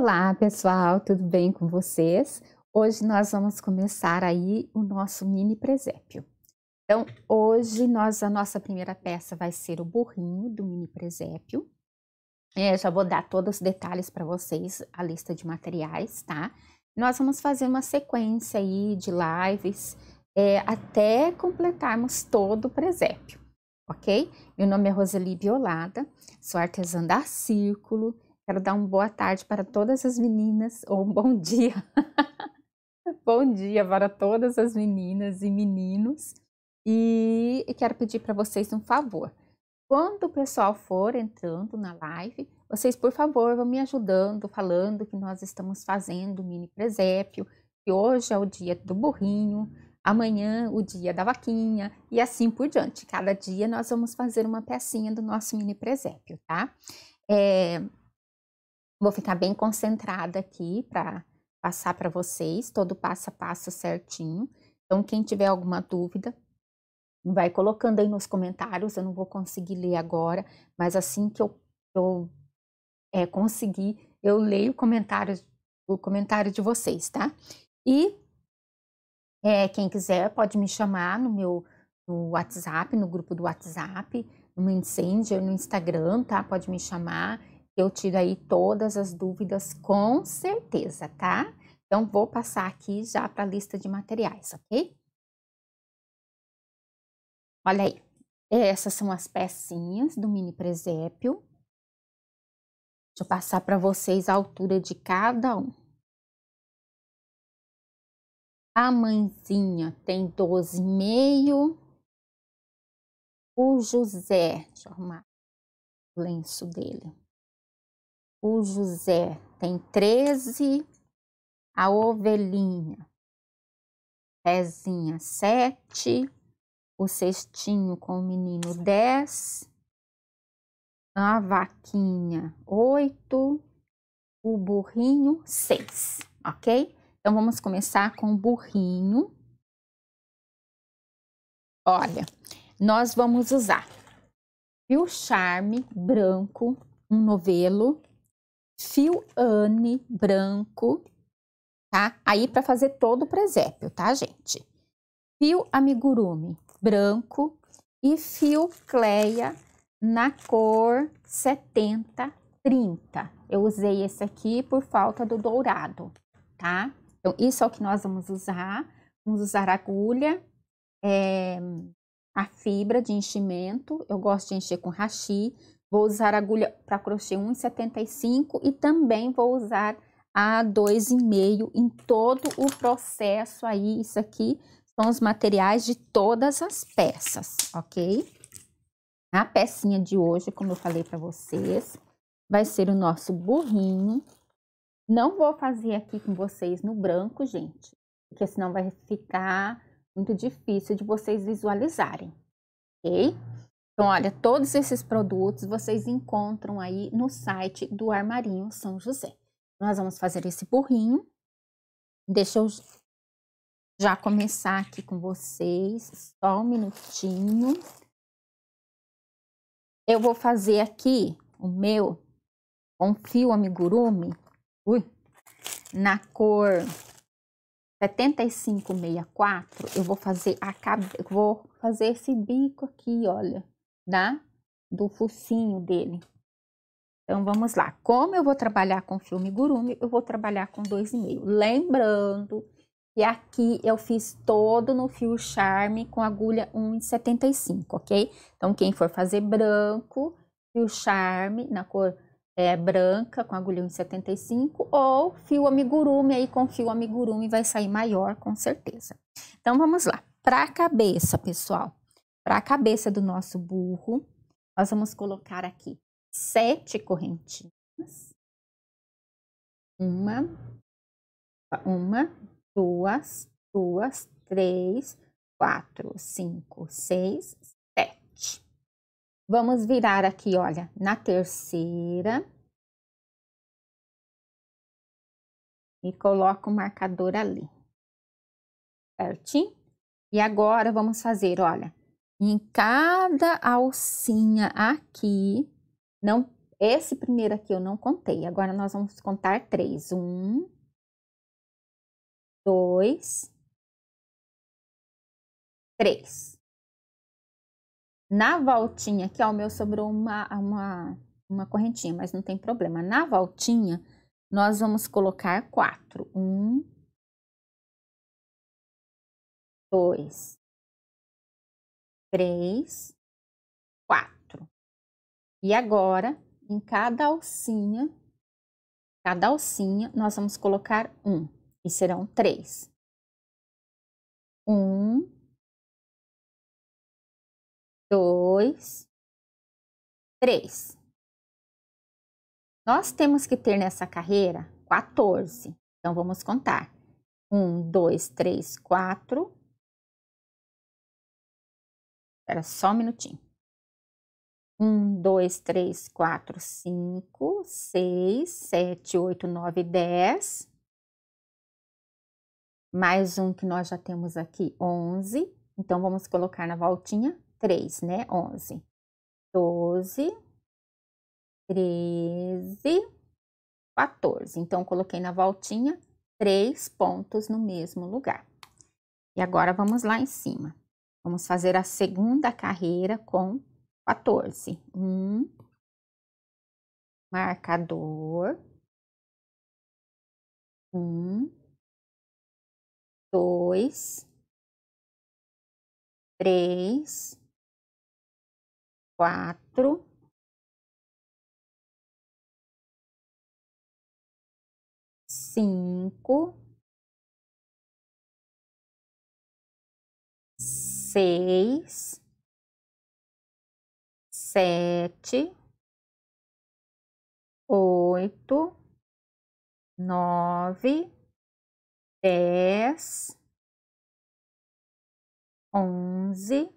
Olá, pessoal, tudo bem com vocês? Hoje nós vamos começar aí o nosso mini presépio. Então, hoje nós a nossa primeira peça vai ser o burrinho do mini presépio. É, já vou dar todos os detalhes para vocês, a lista de materiais, tá? Nós vamos fazer uma sequência aí de lives é, até completarmos todo o presépio, ok? Meu nome é Roseli Biolada, sou artesã da Círculo, Quero dar uma boa tarde para todas as meninas, ou um bom dia. bom dia para todas as meninas e meninos. E quero pedir para vocês um favor. Quando o pessoal for entrando na live, vocês, por favor, vão me ajudando, falando que nós estamos fazendo o mini presépio, que hoje é o dia do burrinho, amanhã o dia da vaquinha e assim por diante. Cada dia nós vamos fazer uma pecinha do nosso mini presépio, tá? É, Vou ficar bem concentrada aqui para passar para vocês todo passo a passo certinho. Então, quem tiver alguma dúvida, vai colocando aí nos comentários. Eu não vou conseguir ler agora, mas assim que eu, eu é, conseguir, eu leio comentários, o comentário de vocês, tá? E é, quem quiser pode me chamar no meu no WhatsApp, no grupo do WhatsApp, no Messenger, no Instagram, tá? Pode me chamar. Eu tiro aí todas as dúvidas com certeza, tá? Então, vou passar aqui já para a lista de materiais, ok? Olha aí, essas são as pecinhas do mini presépio. Deixa eu passar para vocês a altura de cada um. A mãezinha tem 12,5. O José, deixa eu arrumar o lenço dele, o José tem 13, a ovelhinha, pezinha 7, o cestinho com o menino 10, a vaquinha 8, o burrinho 6, ok? Então vamos começar com o burrinho. Olha, nós vamos usar o charme branco, um novelo, fio ane branco, tá? Aí para fazer todo o presépio, tá, gente? Fio amigurumi branco e fio cleia na cor 70 30. Eu usei esse aqui por falta do dourado, tá? Então, isso é o que nós vamos usar. Vamos usar agulha, é, a fibra de enchimento. Eu gosto de encher com rachi, Vou usar a agulha para crochê 1,75 e também vou usar a 2,5 em todo o processo aí. Isso aqui são os materiais de todas as peças, ok? A pecinha de hoje, como eu falei para vocês, vai ser o nosso burrinho. Não vou fazer aqui com vocês no branco, gente, porque senão vai ficar muito difícil de vocês visualizarem, ok? Então, olha, todos esses produtos vocês encontram aí no site do Armarinho São José. Nós vamos fazer esse burrinho. Deixa eu já começar aqui com vocês, só um minutinho. Eu vou fazer aqui o meu um fio amigurumi, ui, na cor 7564, eu vou fazer a cabe... vou fazer esse bico aqui, olha da do focinho dele. Então, vamos lá. Como eu vou trabalhar com filme gurumi, eu vou trabalhar com 2,5. Lembrando que aqui eu fiz todo no fio charme com agulha 1,75, ok? Então, quem for fazer branco, fio charme na cor é, branca com agulha 1,75 ou fio amigurumi, aí com fio amigurumi vai sair maior, com certeza. Então, vamos lá. Para a cabeça, pessoal, para a cabeça do nosso burro, nós vamos colocar aqui sete correntinhas. Uma, uma, duas, duas, três, quatro, cinco, seis, sete. Vamos virar aqui, olha, na terceira. E coloca o marcador ali. Certinho? E agora, vamos fazer, olha, em cada alcinha aqui, não, esse primeiro aqui eu não contei. Agora nós vamos contar três. Um, dois, três. Na voltinha aqui, ó, o meu sobrou uma, uma, uma correntinha, mas não tem problema. Na voltinha, nós vamos colocar quatro. Um, dois, três, quatro. E agora, em cada alcinha, cada alcinha, nós vamos colocar um, e serão três. Um, dois, três. Nós temos que ter nessa carreira 14, então vamos contar. Um, dois, três, quatro, Espera só um minutinho. Um, dois, três, quatro, cinco, seis, sete, oito, nove, dez. Mais um que nós já temos aqui, onze. Então, vamos colocar na voltinha três, né? Onze. Doze. Treze. Quatorze. Então, coloquei na voltinha três pontos no mesmo lugar. E agora, vamos lá em cima. Vamos fazer a segunda carreira com 14. Um marcador. Um, dois, três, quatro, cinco. seis, sete, oito, nove, dez, onze,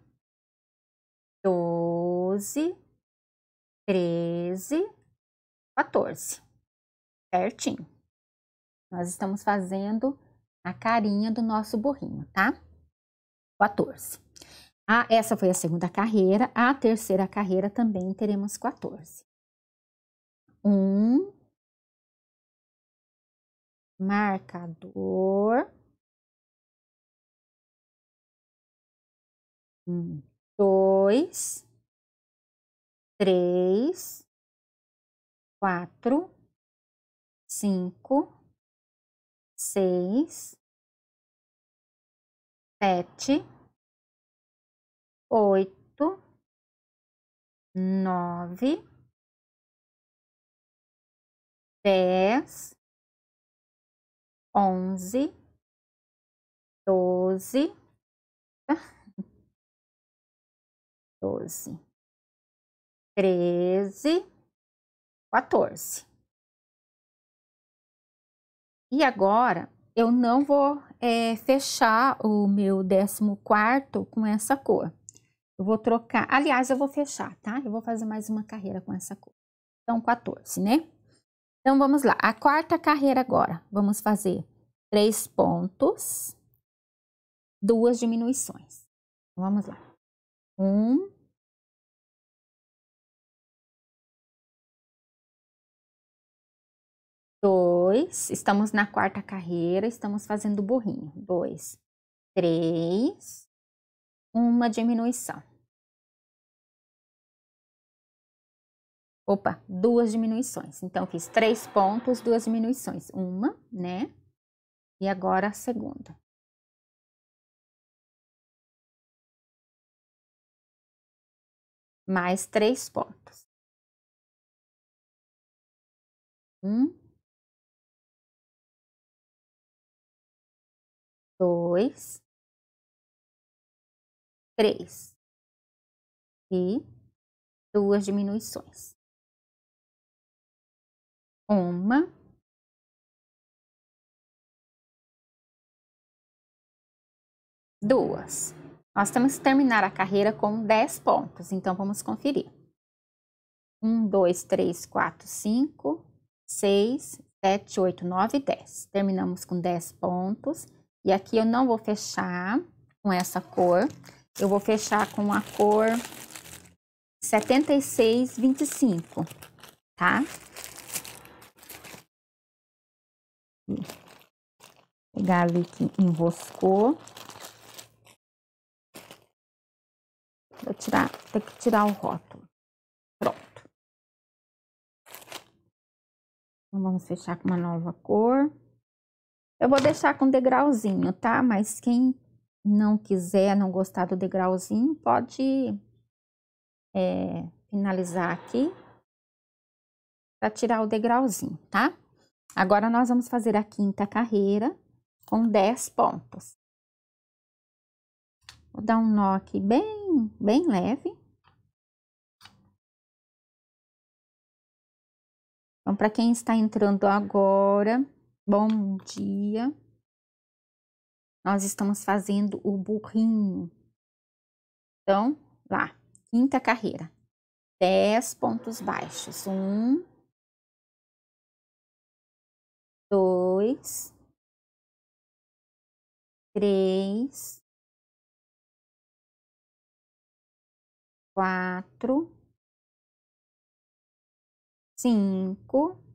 doze, treze, quatorze. Certinho. Nós estamos fazendo a carinha do nosso burrinho, tá? 14. Ah, essa foi a segunda carreira. A terceira carreira também teremos 14. 1. Um, marcador. 1, 2, 3, 4, 5, 6, sete, oito, nove, dez, onze, doze, doze, treze, quatorze. E agora, eu não vou é, fechar o meu décimo quarto com essa cor. Eu vou trocar, aliás, eu vou fechar, tá? Eu vou fazer mais uma carreira com essa cor. Então, 14, né? Então, vamos lá. A quarta carreira agora, vamos fazer três pontos, duas diminuições. Vamos lá. Um, dois, estamos na quarta carreira, estamos fazendo burrinho. Dois, três, uma diminuição. Opa, duas diminuições. Então, fiz três pontos, duas diminuições. Uma, né? E agora a segunda. Mais três pontos. Um, dois, três e duas diminuições. Uma, duas. Nós temos que terminar a carreira com 10 pontos, então vamos conferir. 1, 2, 3, 4, 5, 6, 7, 8, 9, 10. Terminamos com 10 pontos. E aqui eu não vou fechar com essa cor. Eu vou fechar com a cor 7625, tá? pegar ali que enroscou. Vou tirar, tem que tirar o rótulo. Pronto. Então, vamos fechar com uma nova cor. Eu vou deixar com degrauzinho, tá? Mas quem não quiser, não gostar do degrauzinho, pode é, finalizar aqui para tirar o degrauzinho, tá? Agora, nós vamos fazer a quinta carreira com 10 pontos. Vou dar um nó aqui bem, bem leve. Então, para quem está entrando agora, Bom dia. Nós estamos fazendo o burrinho. Então, lá, quinta carreira. Dez pontos baixos. Um, dois, três, quatro, cinco.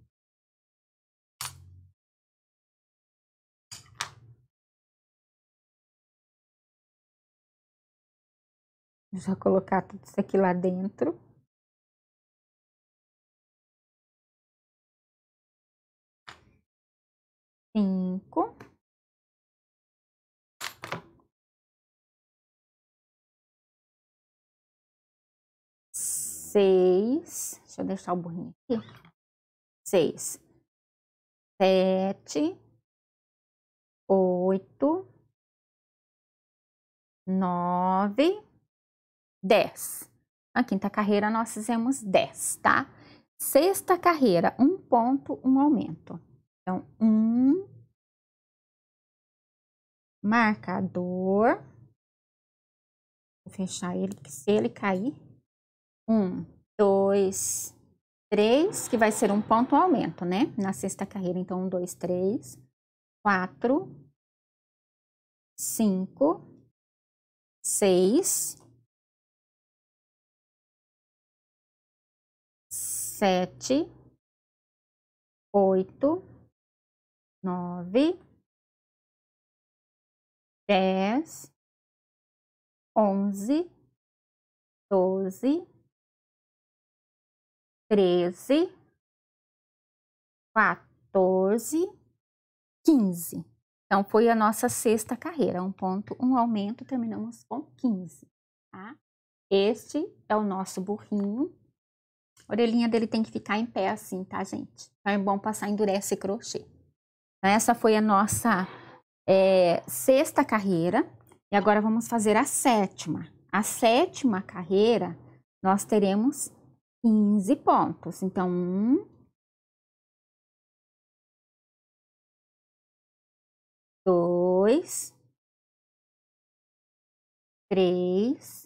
Já colocar tudo isso aqui lá dentro. Cinco. Seis. Deixa eu deixar o burrinho aqui. Seis. Sete. Oito nove 10. A quinta carreira nós fizemos 10, tá? Sexta carreira, um ponto, um aumento. Então, um marcador. Vou fechar ele, porque se ele cair, um, dois, três, que vai ser um ponto um aumento, né? Na sexta carreira, então, um, dois, três, quatro, cinco, seis, sete, oito, nove, dez, onze, doze, treze, quatorze, quinze. Então, foi a nossa sexta carreira, um ponto, um aumento, terminamos com quinze, tá? Este é o nosso burrinho a orelhinha dele tem que ficar em pé assim, tá, gente? Então é bom passar endurece e crochê. Então, essa foi a nossa é, sexta carreira. E agora vamos fazer a sétima. A sétima carreira, nós teremos 15 pontos. Então, um, dois, três,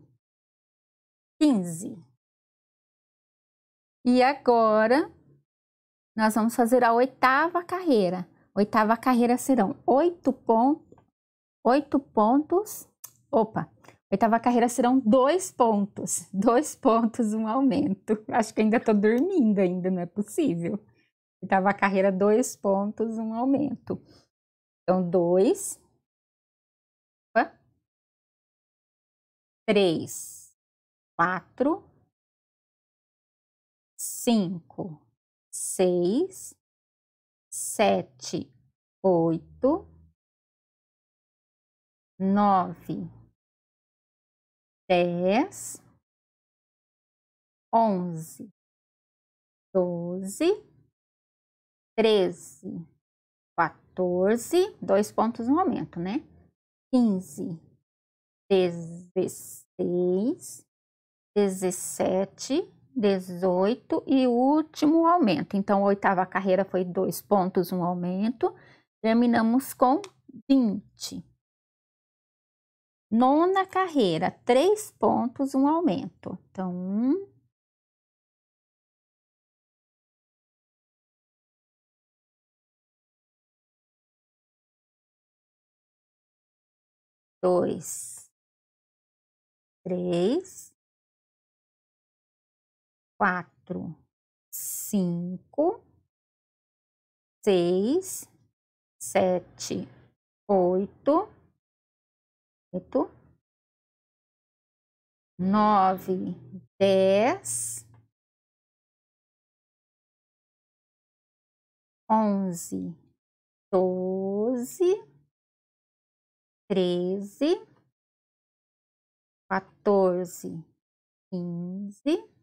15. E agora, nós vamos fazer a oitava carreira. Oitava carreira serão oito pontos, oito pontos, opa, oitava carreira serão dois pontos, dois pontos, um aumento. Acho que ainda estou dormindo ainda, não é possível. Oitava carreira, dois pontos, um aumento. Então, dois, opa, três, quatro, cinco, seis, sete, oito, nove, dez, onze, doze, treze, quatorze, dois pontos no momento, né? Quinze, dezesseis, 17, 18 e último aumento. Então, a oitava carreira foi dois pontos, um aumento. Terminamos com 20. Nona carreira, três pontos, um aumento. Então, um, dois, três, quatro, cinco, seis, sete, oito, oito, nove, dez, onze, doze, treze, quatorze, quinze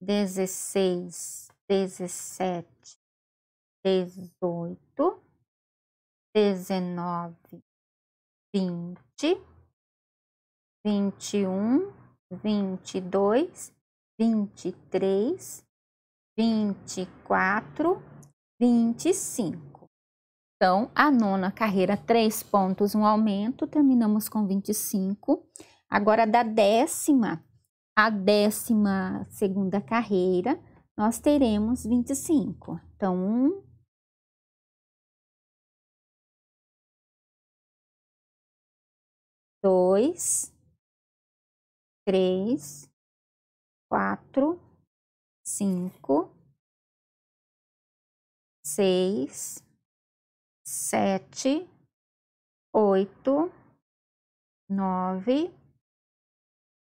dezesseis, dezessete, dezoito, dezenove, vinte, vinte e um, vinte e dois, vinte e três, vinte e quatro, vinte e cinco. Então, a nona carreira, três pontos, um aumento, terminamos com vinte e cinco. Agora, da décima a décima segunda carreira, nós teremos 25. Então, um, dois, três, quatro, cinco, seis, sete, oito, nove,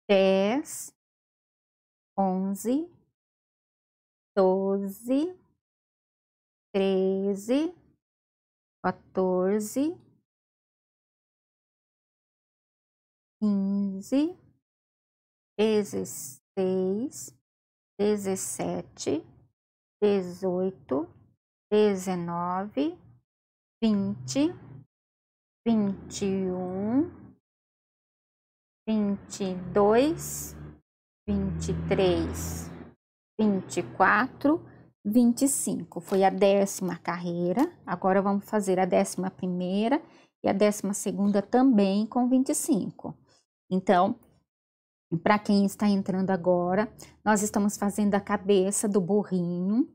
dez, onze, doze, treze, quatorze, quinze, dezesseis, dezessete, dezoito, dezenove, vinte, vinte e um, vinte e dois vinte 24, três, vinte e quatro, vinte e cinco. Foi a décima carreira. Agora vamos fazer a décima primeira e a décima segunda também com vinte e cinco. Então, para quem está entrando agora, nós estamos fazendo a cabeça do burrinho.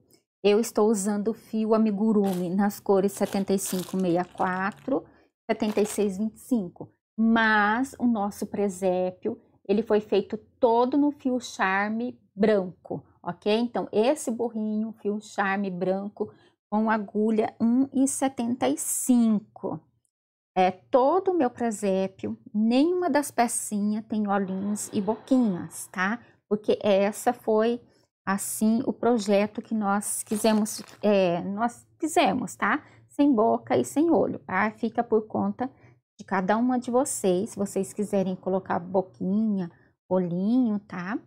Eu estou usando o fio amigurumi nas cores 7564, 7625, mas o nosso presépio ele foi feito todo no fio charme branco, ok? Então, esse burrinho, fio charme branco, com agulha 1,75. É todo o meu presépio, nenhuma das pecinhas tem olhinhos e boquinhas, tá? Porque essa foi, assim, o projeto que nós quisemos, é, nós fizemos, tá? Sem boca e sem olho, tá? Fica por conta de cada uma de vocês. Se vocês quiserem colocar boquinha, olhinho, tá?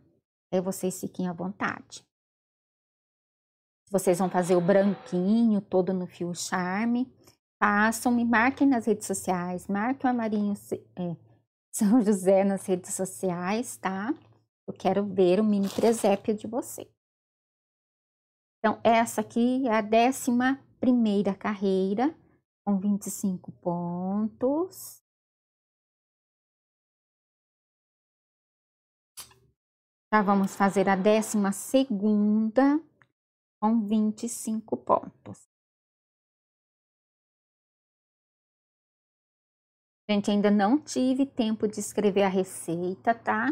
Aí vocês fiquem à vontade. Vocês vão fazer o branquinho todo no fio charme. Façam, me marquem nas redes sociais, marquem o Amarinho é, São José nas redes sociais, tá? Eu quero ver o mini presépio de vocês. Então, essa aqui é a décima primeira carreira com 25 pontos. Já vamos fazer a décima segunda com 25 pontos. Gente, ainda não tive tempo de escrever a receita, tá?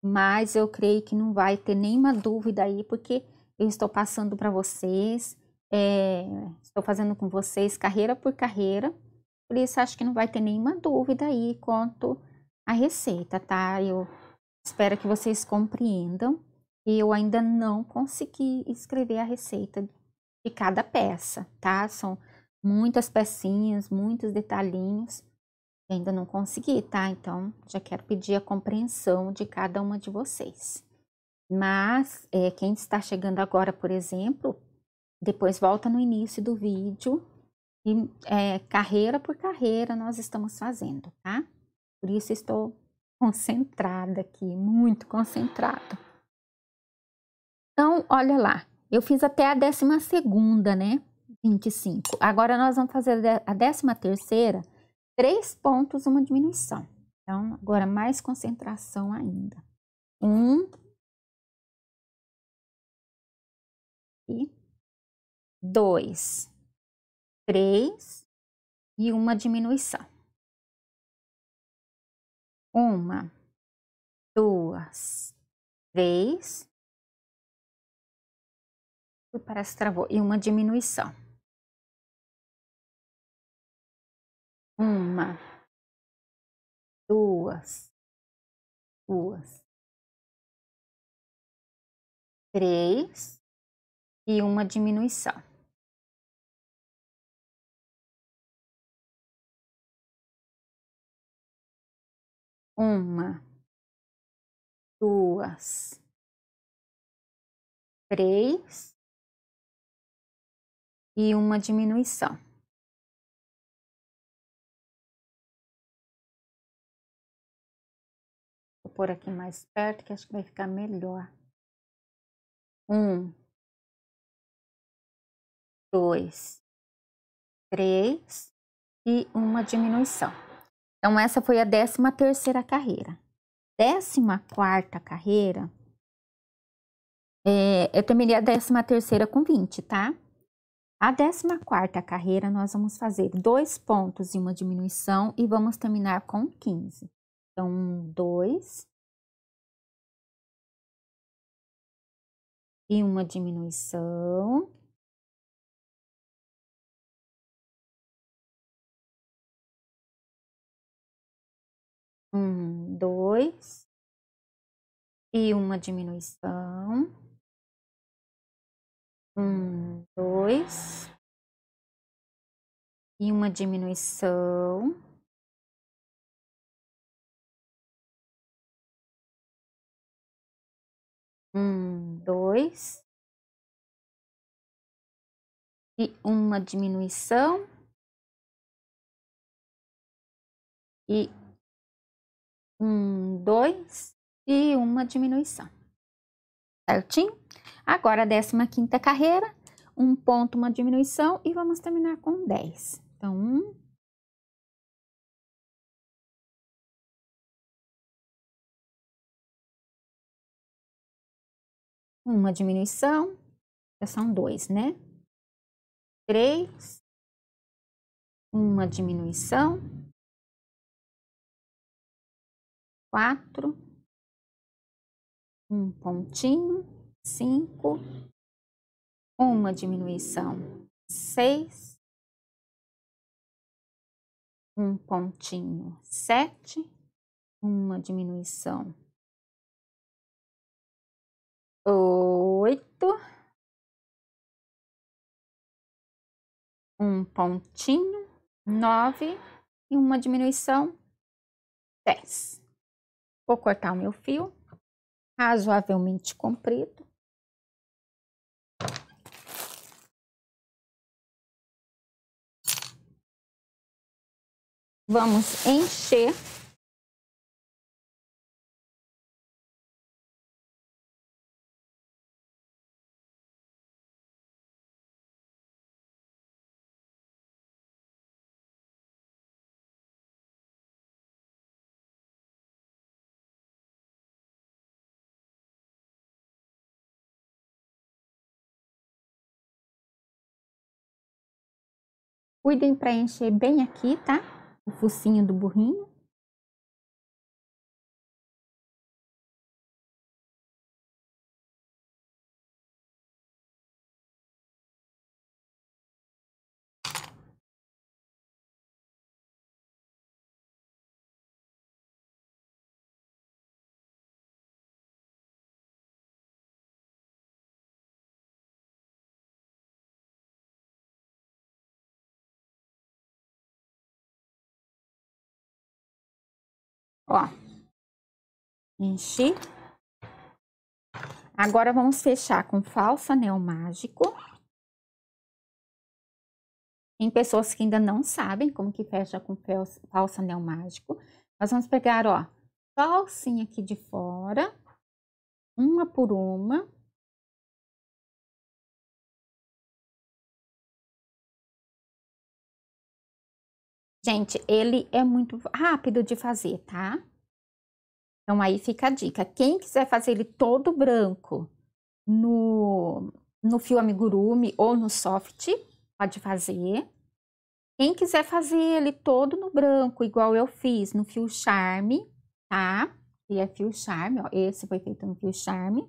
Mas eu creio que não vai ter nenhuma dúvida aí, porque eu estou passando para vocês é, estou fazendo com vocês carreira por carreira, por isso acho que não vai ter nenhuma dúvida aí quanto à receita, tá? Eu espero que vocês compreendam. Eu ainda não consegui escrever a receita de cada peça, tá? São muitas pecinhas, muitos detalhinhos. Ainda não consegui, tá? Então, já quero pedir a compreensão de cada uma de vocês. Mas, é, quem está chegando agora, por exemplo, depois volta no início do vídeo e é, carreira por carreira nós estamos fazendo, tá? Por isso estou concentrada aqui, muito concentrada. Então, olha lá, eu fiz até a décima segunda, né? 25. Agora nós vamos fazer a décima terceira, três pontos, uma diminuição. Então, agora mais concentração ainda. Um. E dois, três e uma diminuição. Uma, duas, três. E parece que travou. E uma diminuição. Uma, duas, duas, três e uma diminuição. uma, duas, três e uma diminuição. Vou pôr aqui mais perto que acho que vai ficar melhor. Um, dois, três e uma diminuição. Então, essa foi a 13 terceira carreira. 14 quarta carreira, é, eu terminei a 13 terceira com 20, tá? A 14 quarta carreira, nós vamos fazer dois pontos e uma diminuição e vamos terminar com 15. Então, um, dois. E uma diminuição. um, dois, e uma diminuição, um, dois, e uma diminuição, um, dois, e uma diminuição, e um, dois e uma diminuição. Certinho? Agora, a décima quinta carreira, um ponto, uma diminuição e vamos terminar com 10. Então, um, uma diminuição, já são dois, né? Três, uma diminuição, quatro, um pontinho, cinco, uma diminuição, seis, um pontinho, sete, uma diminuição, oito, um pontinho, nove e uma diminuição, dez. Vou cortar o meu fio, razoavelmente comprido. Vamos encher Cuidem para encher bem aqui, tá? O focinho do burrinho. Ó. Enchi. Agora, vamos fechar com falsa anel mágico. Tem pessoas que ainda não sabem como que fecha com falsa anel mágico. Nós vamos pegar, ó, só aqui de fora, uma por uma. Gente, ele é muito rápido de fazer, tá? Então, aí fica a dica. Quem quiser fazer ele todo branco no, no fio amigurumi ou no soft, pode fazer. Quem quiser fazer ele todo no branco, igual eu fiz no fio charme, tá? E é fio charme, ó. Esse foi feito no fio charme.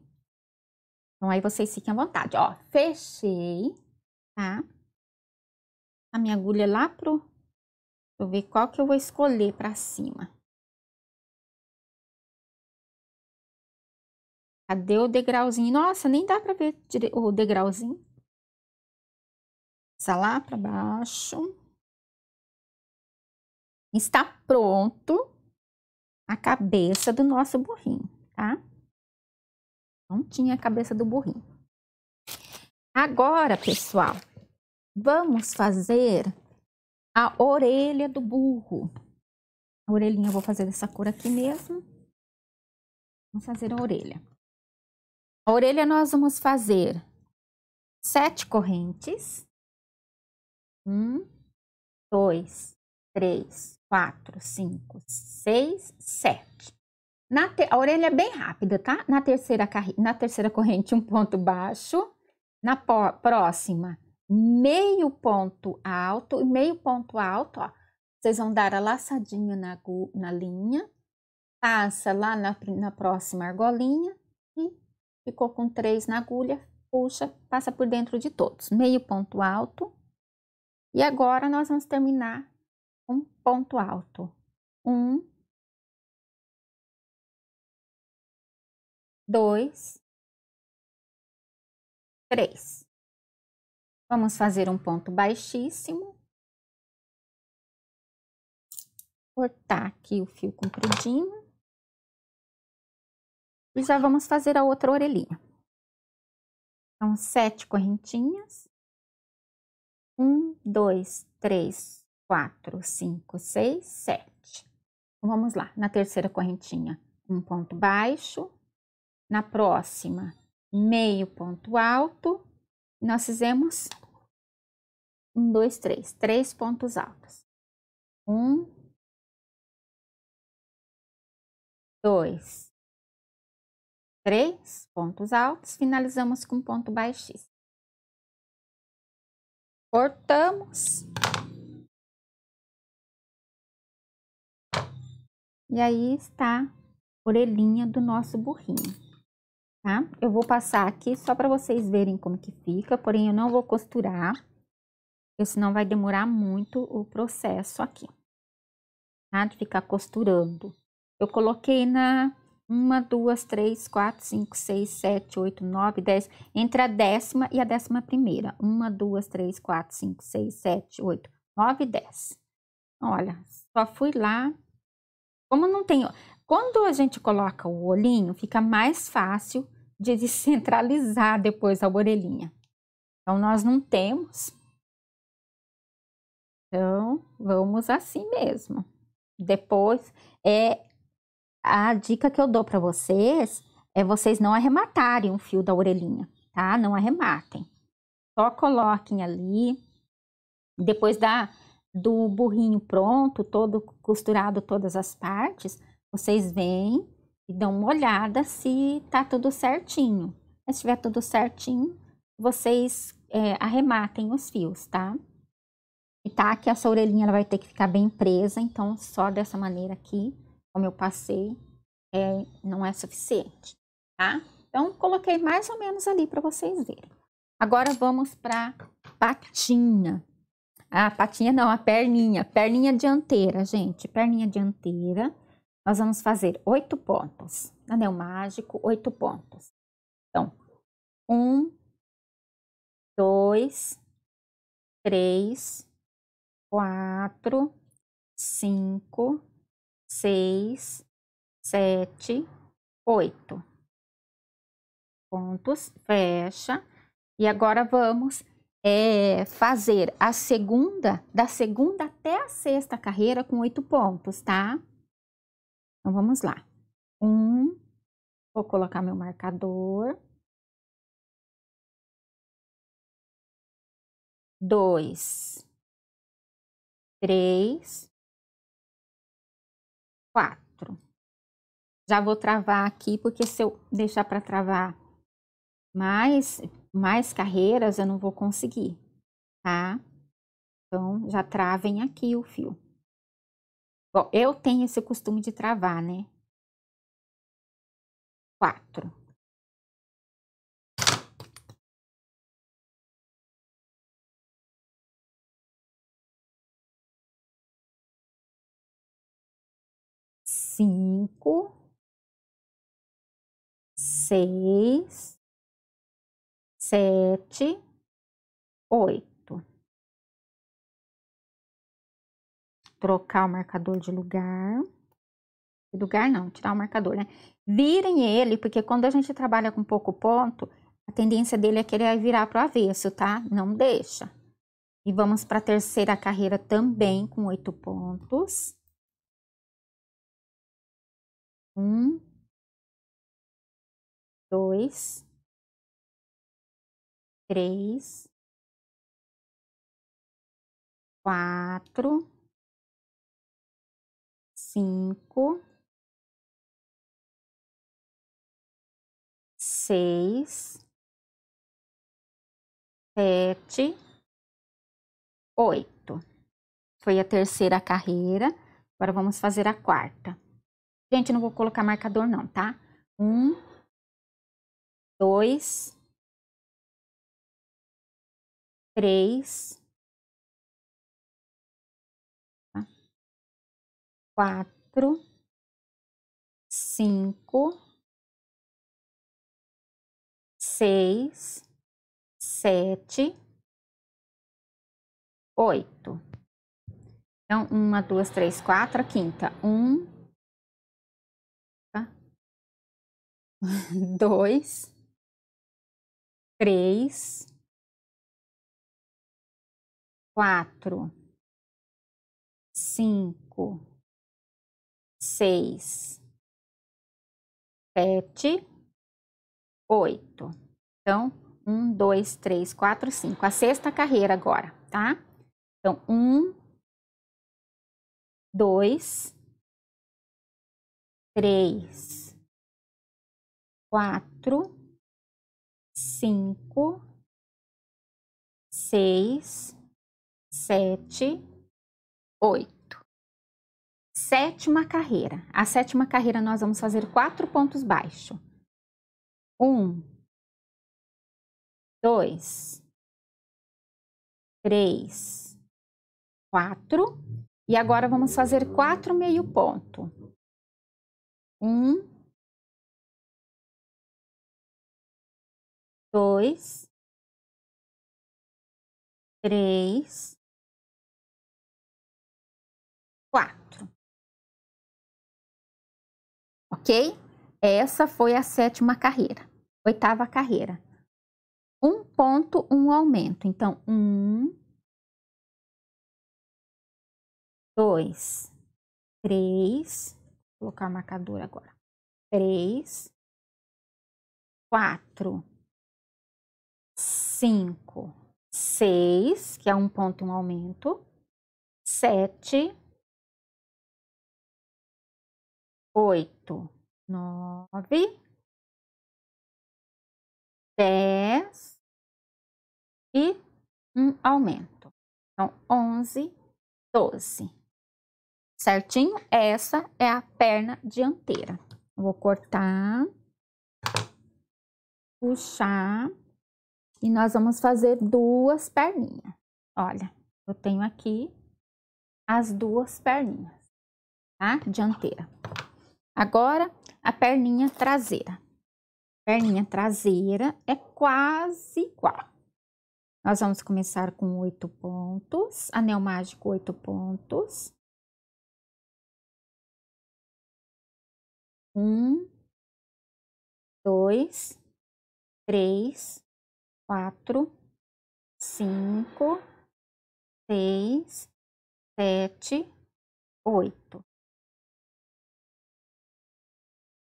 Então, aí vocês fiquem à vontade, ó. Fechei, tá? A minha agulha lá pro Vou ver qual que eu vou escolher para cima. Cadê o degrauzinho? Nossa, nem dá para ver o degrauzinho. Está lá para baixo. Está pronto a cabeça do nosso burrinho, tá? Não tinha a cabeça do burrinho. Agora, pessoal, vamos fazer a orelha do burro. A orelhinha eu vou fazer dessa cor aqui mesmo. Vamos fazer a orelha. A orelha nós vamos fazer sete correntes. Um, dois, três, quatro, cinco, seis, sete. Na te... A orelha é bem rápida, tá? Na terceira, carre... na terceira corrente, um ponto baixo. Na po... próxima, meio ponto alto e meio ponto alto, ó, vocês vão dar a laçadinha na, na linha, passa lá na, na próxima argolinha e ficou com três na agulha, puxa, passa por dentro de todos, meio ponto alto. E agora nós vamos terminar um ponto alto. Um, dois, três. Vamos fazer um ponto baixíssimo. Cortar aqui o fio compridinho. E já vamos fazer a outra orelhinha. Então, sete correntinhas. Um, dois, três, quatro, cinco, seis, sete. Então, vamos lá. Na terceira correntinha, um ponto baixo. Na próxima, meio ponto alto. Nós fizemos um, dois, três. Três pontos altos. Um. Dois. Três pontos altos. Finalizamos com ponto baixíssimo. Cortamos. E aí está a orelhinha do nosso burrinho, tá? Eu vou passar aqui só para vocês verem como que fica, porém eu não vou costurar porque senão vai demorar muito o processo aqui, tá? De ficar costurando. Eu coloquei na uma, duas, três, quatro, cinco, seis, sete, oito, nove, dez, entre a décima e a décima primeira. Uma, duas, três, quatro, cinco, seis, sete, oito, nove, dez. Olha, só fui lá. Como não tenho... Quando a gente coloca o olhinho, fica mais fácil de descentralizar depois a orelhinha. Então, nós não temos então, vamos assim mesmo. Depois, é a dica que eu dou para vocês é vocês não arrematarem o fio da orelhinha, tá? Não arrematem. Só coloquem ali. Depois da do burrinho pronto, todo costurado todas as partes, vocês vêm e dão uma olhada se tá tudo certinho. Se estiver tudo certinho, vocês é, arrematem os fios, tá? tá que essa orelhinha ela vai ter que ficar bem presa, então só dessa maneira aqui, como eu passei, é, não é suficiente, tá? Então, coloquei mais ou menos ali para vocês verem. Agora, vamos para patinha. A patinha não, a perninha, perninha dianteira, gente, perninha dianteira. Nós vamos fazer oito pontos, anel mágico, oito pontos. Então, um, dois, três, quatro, cinco, seis, sete, oito. Pontos, fecha. E agora vamos é, fazer a segunda, da segunda até a sexta carreira com oito pontos, tá? Então vamos lá. Um, vou colocar meu marcador. Dois três, quatro. Já vou travar aqui, porque se eu deixar para travar mais, mais carreiras, eu não vou conseguir, tá? Então, já travem aqui o fio. Bom, eu tenho esse costume de travar, né? Quatro. cinco, seis, sete, oito. Trocar o marcador de lugar. De lugar não, tirar o marcador, né? Virem ele, porque quando a gente trabalha com pouco ponto, a tendência dele é que ele vai virar para o avesso, tá? Não deixa. E vamos para a terceira carreira também com oito pontos. Um, dois, três, quatro, cinco, seis, sete, oito. Foi a terceira carreira. Agora vamos fazer a quarta. Gente, não vou colocar marcador não, tá? Um, dois, três, quatro, cinco, seis, sete, oito. Então, uma, duas, três, quatro, a quinta. Um, dois, três, quatro, cinco, seis, sete, oito. Então, um, dois, três, quatro, cinco. A sexta carreira agora, tá? Então, um, dois, três, quatro, cinco, seis, sete, oito. Sétima carreira. A sétima carreira nós vamos fazer quatro pontos baixos. Um, dois, três, quatro. E agora vamos fazer quatro meio ponto. Um, dois, três, quatro. Ok? Essa foi a sétima carreira, oitava carreira. Um ponto, um aumento. Então, um, dois, três, vou colocar o marcador agora, três, quatro, 5, 6, que é um ponto um aumento, 7, 8, 9, 10 e um aumento. Então, 11, 12. Certinho? Essa é a perna dianteira. Vou cortar, puxar. E nós vamos fazer duas perninhas. Olha, eu tenho aqui as duas perninhas, tá? Dianteira. Agora, a perninha traseira. Perninha traseira é quase igual. Nós vamos começar com oito pontos, anel mágico oito pontos. Um, dois, três, quatro, cinco, seis, sete, oito.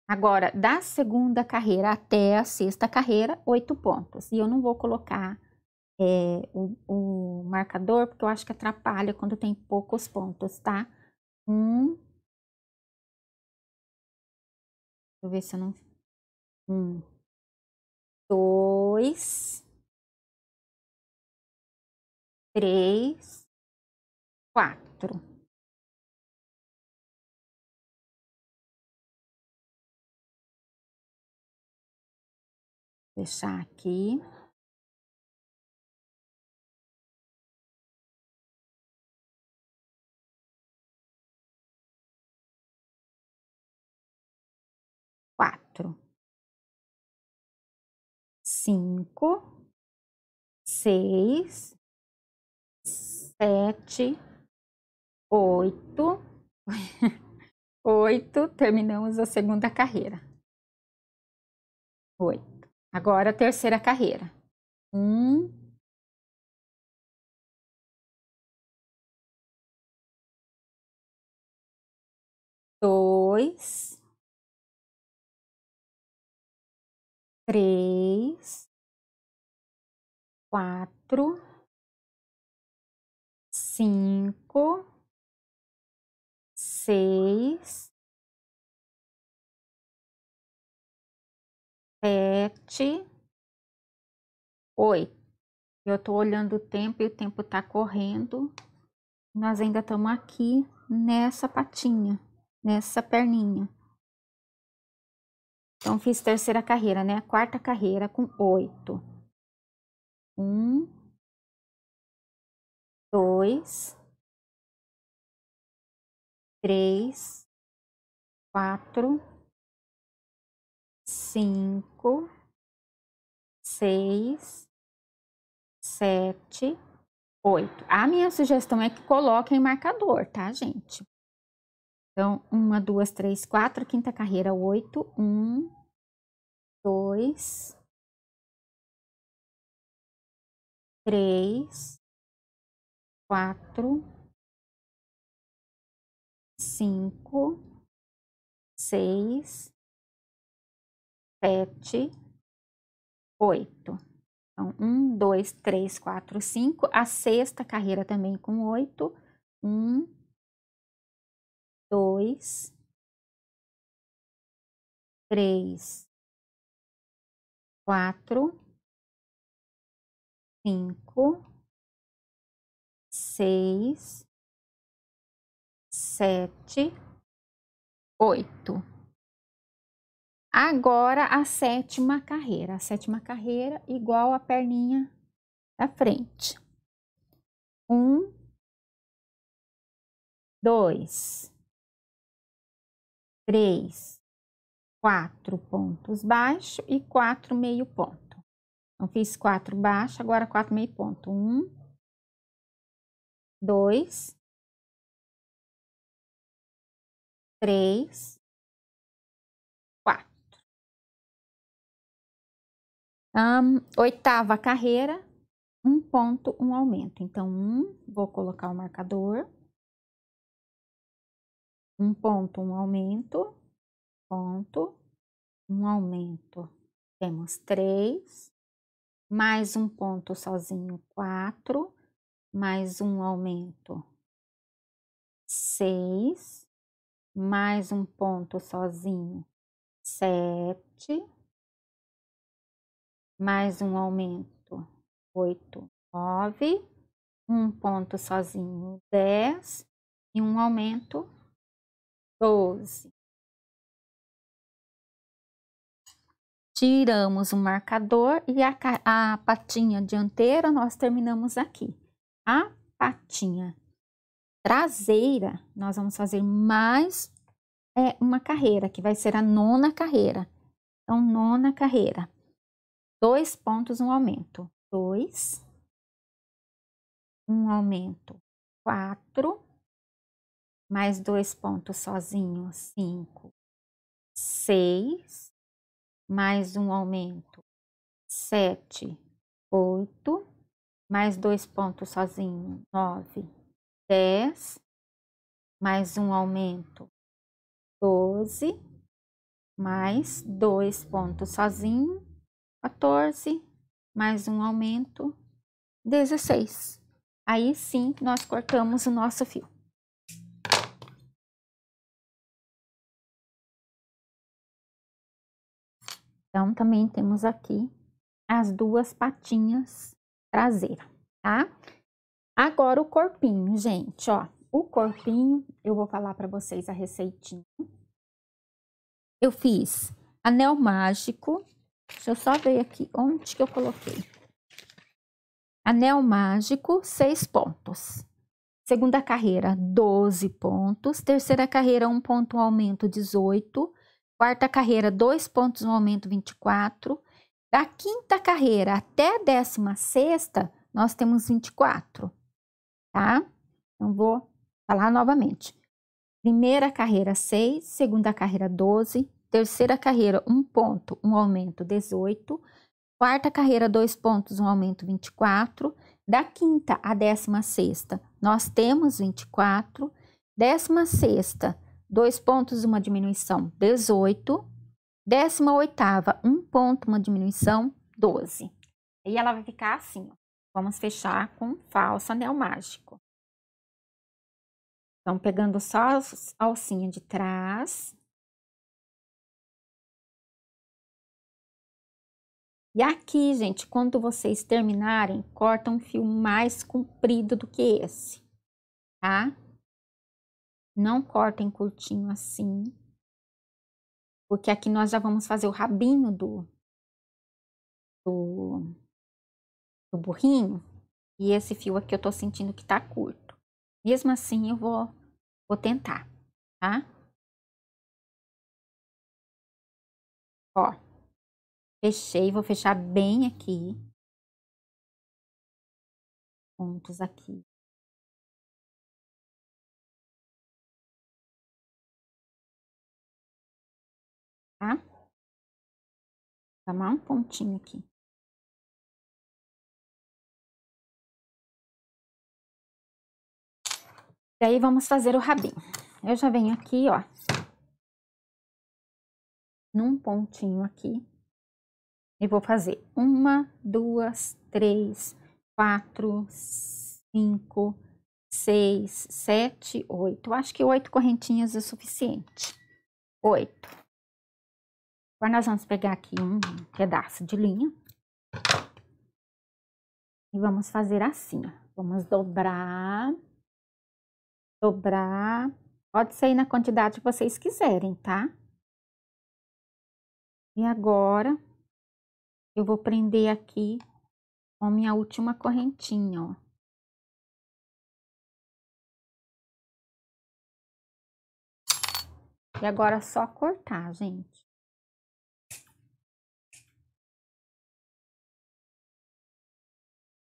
Agora, da segunda carreira até a sexta carreira, oito pontos. E eu não vou colocar é, o, o, marcador, porque eu acho que atrapalha quando tem poucos pontos, tá? Um. Deixa eu ver se eu não. Um. Dois três, quatro. Fechar aqui. quatro, cinco, seis, sete, oito, oito, terminamos a segunda carreira. Oito. Agora a terceira carreira. Um, dois, três, quatro cinco, seis, sete, oito. Eu tô olhando o tempo e o tempo tá correndo. Nós ainda estamos aqui nessa patinha, nessa perninha. Então, fiz terceira carreira, né? Quarta carreira com oito. Um, dois, três, quatro, cinco, seis, sete, oito. A minha sugestão é que coloquem marcador, tá, gente? Então, uma, duas, três, quatro, quinta carreira, oito, um, dois, três, quatro, cinco, seis, sete, oito. Então, um, dois, três, quatro, cinco. A sexta carreira também com oito. Um, dois, três, quatro, cinco seis, sete, oito. Agora a sétima carreira. A sétima carreira igual a perninha da frente. Um, dois, três, quatro pontos baixo e quatro meio ponto. Então, fiz quatro baixo, agora quatro meio ponto. Um, dois, três, quatro. Um, oitava carreira, um ponto, um aumento. Então, um, vou colocar o marcador. Um ponto, um aumento, ponto, um aumento. Temos três, mais um ponto sozinho, quatro, mais um aumento. 6, mais um ponto sozinho, 7, mais um aumento, 8, 9, um ponto sozinho, 10, e um aumento, 12. Tiramos o marcador e a, a patinha dianteira nós terminamos aqui a patinha traseira, nós vamos fazer mais é, uma carreira, que vai ser a nona carreira. Então, nona carreira. Dois pontos, um aumento. Dois. Um aumento. Quatro. Mais dois pontos sozinho. Cinco. Seis. Mais um aumento. Sete. Oito mais dois pontos sozinho, 9, 10, mais um aumento, 12, mais dois pontos sozinho, 14, mais um aumento, 16. Aí sim, nós cortamos o nosso fio. Então, também temos aqui as duas patinhas traseira, tá? Agora o corpinho, gente, ó. O corpinho, eu vou falar para vocês a receitinha. Eu fiz anel mágico. Deixa eu só ver aqui onde que eu coloquei. Anel mágico, seis pontos. Segunda carreira, 12 pontos. Terceira carreira, um ponto um aumento, 18. Quarta carreira, dois pontos um aumento, 24. Da quinta carreira até a décima sexta, nós temos 24, tá? Então, vou falar novamente. Primeira carreira, 6, segunda carreira, 12, terceira carreira, 1 um ponto, um aumento, 18, quarta carreira, 2 pontos, um aumento, 24, da quinta à décima sexta, nós temos 24, décima sexta, 2 pontos, uma diminuição, 18, Décima oitava, um ponto, uma diminuição, 12. E ela vai ficar assim. Ó. Vamos fechar com falso anel mágico. Então, pegando só a alcinha de trás. E aqui, gente, quando vocês terminarem, corta um fio mais comprido do que esse, tá? Não cortem curtinho assim. Porque aqui nós já vamos fazer o rabinho do, do, do burrinho. E esse fio aqui eu tô sentindo que tá curto. Mesmo assim, eu vou, vou tentar, tá? Ó, fechei, vou fechar bem aqui. Pontos aqui. tá? Tomar tá um pontinho aqui. E aí vamos fazer o rabinho. Eu já venho aqui, ó, num pontinho aqui, e vou fazer uma, duas, três, quatro, cinco, seis, sete, oito. Acho que oito correntinhas é o suficiente. Oito. Agora, nós vamos pegar aqui um pedaço de linha. E vamos fazer assim, ó. Vamos dobrar, dobrar. Pode ser na quantidade que vocês quiserem, tá? E agora, eu vou prender aqui com minha última correntinha, ó. E agora é só cortar, gente.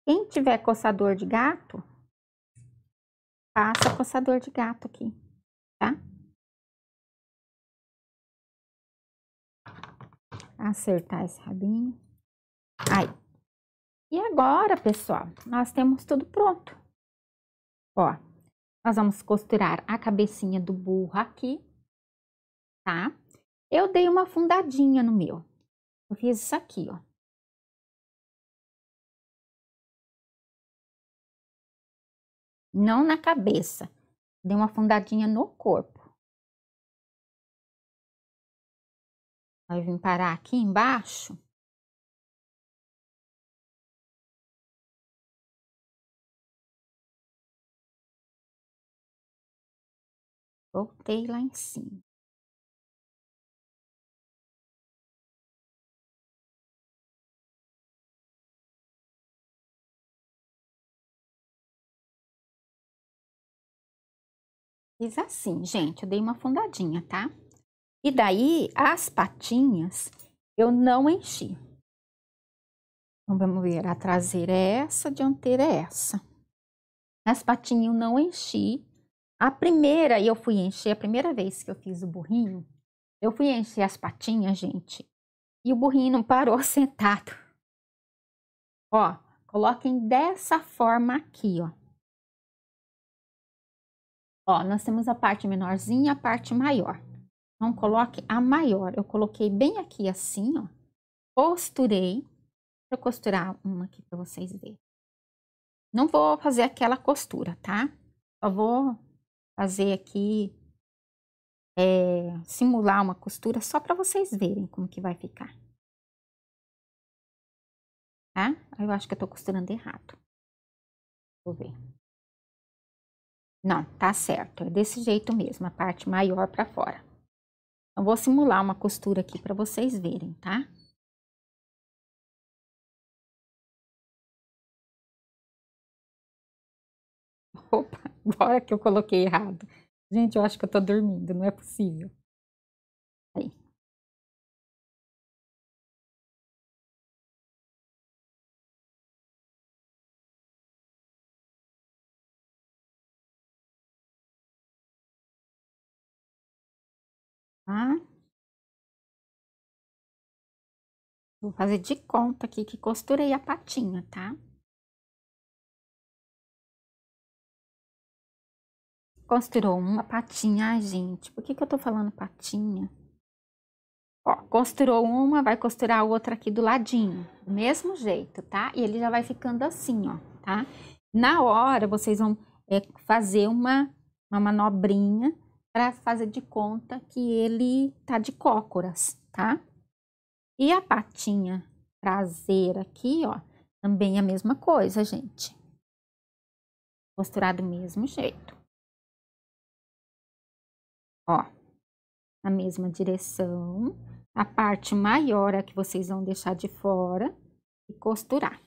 Quem tiver coçador de gato, passa coçador de gato aqui, tá? Acertar esse rabinho. Aí. E agora, pessoal, nós temos tudo pronto. Ó, nós vamos costurar a cabecinha do burro aqui, tá? Eu dei uma fundadinha no meu. Eu fiz isso aqui, ó. não na cabeça. deu uma fundadinha no corpo. Vai vir parar aqui embaixo. Voltei lá em cima. Fiz assim, gente, eu dei uma fundadinha, tá? E daí, as patinhas, eu não enchi. Então, vamos ver, a traseira é essa, a dianteira é essa. As patinhas eu não enchi. A primeira, eu fui encher, a primeira vez que eu fiz o burrinho, eu fui encher as patinhas, gente, e o burrinho não parou sentado. Ó, coloquem dessa forma aqui, ó. Ó, nós temos a parte menorzinha e a parte maior. Então, coloque a maior. Eu coloquei bem aqui assim, ó. Costurei. Deixa eu costurar uma aqui para vocês verem. Não vou fazer aquela costura, tá? Só vou fazer aqui, é, simular uma costura só para vocês verem como que vai ficar. Tá? Eu acho que eu tô costurando errado. Vou ver. Não, tá certo, é desse jeito mesmo, a parte maior para fora. Eu então, vou simular uma costura aqui para vocês verem, tá? Opa, agora que eu coloquei errado. Gente, eu acho que eu tô dormindo, não é possível. Aí. tá? Vou fazer de conta aqui que costurei a patinha, tá? Costurou uma patinha, gente. Por que que eu tô falando patinha? Ó, costurou uma, vai costurar a outra aqui do ladinho, do mesmo jeito, tá? E ele já vai ficando assim, ó, tá? Na hora, vocês vão é, fazer uma, uma manobrinha para fazer de conta que ele tá de cócoras, tá? E a patinha traseira aqui, ó, também é a mesma coisa, gente. Costurar do mesmo jeito. Ó, na mesma direção. A parte maior é que vocês vão deixar de fora e costurar.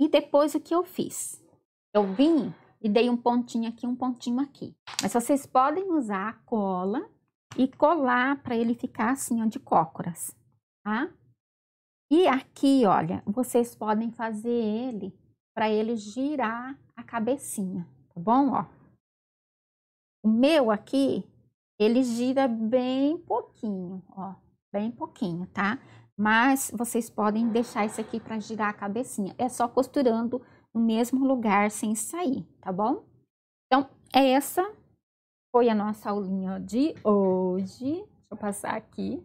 E depois o que eu fiz? Eu vim e dei um pontinho aqui, um pontinho aqui. Mas vocês podem usar a cola e colar para ele ficar assim, ó, de cócoras, tá? E aqui, olha, vocês podem fazer ele para ele girar a cabecinha, tá bom? Ó, o meu aqui, ele gira bem pouquinho, ó, bem pouquinho, tá? mas vocês podem deixar isso aqui para girar a cabecinha. É só costurando no mesmo lugar sem sair, tá bom? Então, é essa foi a nossa aulinha de hoje. Deixa eu passar aqui.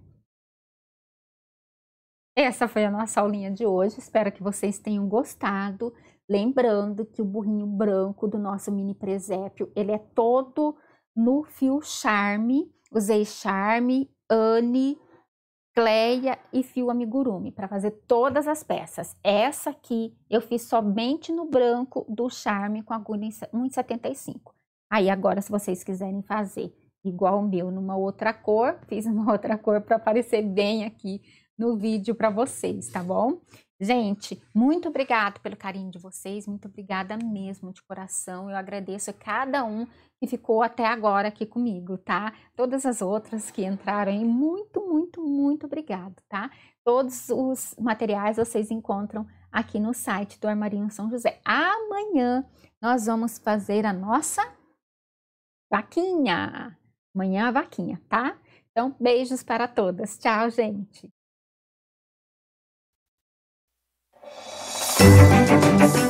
Essa foi a nossa aulinha de hoje. Espero que vocês tenham gostado. Lembrando que o burrinho branco do nosso mini presépio, ele é todo no fio charme. Usei charme, Anne, cleia e fio amigurumi para fazer todas as peças. Essa aqui eu fiz somente no branco do charme com agulha 1,75. Aí agora se vocês quiserem fazer igual o meu numa outra cor, fiz uma outra cor para aparecer bem aqui no vídeo para vocês, tá bom? Gente, muito obrigado pelo carinho de vocês, muito obrigada mesmo de coração. Eu agradeço a cada um que ficou até agora aqui comigo, tá? Todas as outras que entraram aí, muito, muito, muito obrigado, tá? Todos os materiais vocês encontram aqui no site do Armarinho São José. Amanhã nós vamos fazer a nossa vaquinha. Amanhã a vaquinha, tá? Então, beijos para todas. Tchau, gente. Thank you.